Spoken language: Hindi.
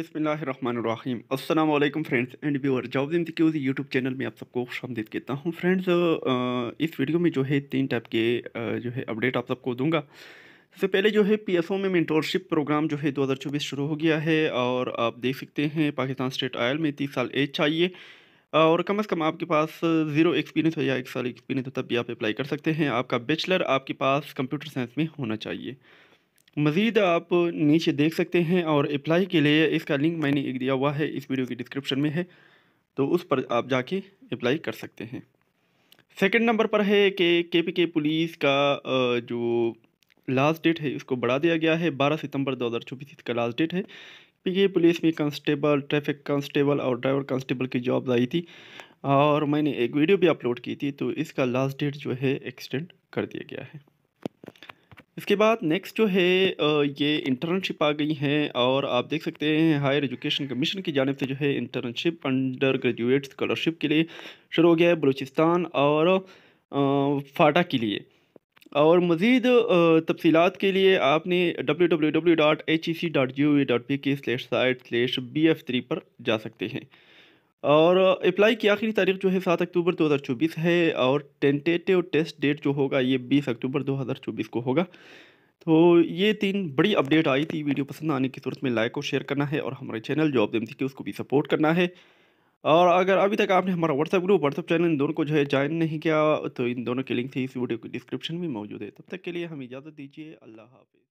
अस्सलाम वालेकुम friends and viewer job in queues YouTube channel में आप सबको खुश आमदीद कहता हूँ फ्रेंड्स इस वीडियो में जो है तीन टाइप के जो है अपडेट आप सबको दूंगा सबसे पहले जो है पीएसओ में मेंटोरशिप प्रोग्राम जो है चौबीस शुरू हो गया है और आप देख सकते हैं पाकिस्तान स्टेट आयल में तीस साल एज चाहिए और कम से कम आपके पास ज़ीरो एक्सपीरियंस हो या एक साल एक्सपीरियंस हो तब भी आप अप्लाई कर सकते हैं आपका बैचलर आपके पास कंप्यूटर साइंस में होना चाहिए मज़ीद आप नीचे देख सकते हैं और अप्लाई के लिए इसका लिंक मैंने एक दिया हुआ है इस वीडियो के डिस्क्रिप्शन में है तो उस पर आप जाके अप्लाई कर सकते हैं सेकंड नंबर पर है कि के पी के पुलिस का जो लास्ट डेट है इसको बढ़ा दिया गया है 12 सितंबर 2024 इसका लास्ट डेट है के पुलिस में कांस्टेबल ट्रैफिक कांस्टेबल और ड्राइवर कांस्टेबल की जॉब आई थी और मैंने एक वीडियो भी अपलोड की थी तो इसका लास्ट डेट जो है एक्सटेंड कर दिया गया है इसके बाद नेक्स्ट जो है ये इंटर्नशिप आ गई हैं और आप देख सकते हैं हायर एजुकेशन कमीशन की जानब से जो है इंटर्नशिप अंडर ग्रेजुएट स्कॉलरशिप के लिए शुरू हो गया है बलूचिस्तान और फाटा के लिए और मज़ीद तफसीत के लिए आपने W W W dot H E C dot G O V dot P K slash site slash B F three पर जा सकते हैं और अप्लाई की आखिरी तारीख जो है सात अक्टूबर 2024 है और टेंटेटिव टेस्ट डेट जो होगा ये बीस अक्टूबर 2024 को होगा तो ये तीन बड़ी अपडेट आई थी वीडियो पसंद आने की सूरत में लाइक और शेयर करना है और हमारे चैनल जॉब एम के उसको भी सपोर्ट करना है और अगर अभी तक आपने हमारा व्हाट्सएप ग्रुप व्हाट्सएप चैनल इन दोनों को जो है ज्वाइन नहीं किया तो इन दोनों के लिंक थी इस वीडियो की डिस्क्रिप्शन में मौजूद है तब तक के लिए हमें इजाज़त दीजिए अल्लाह हाफिज़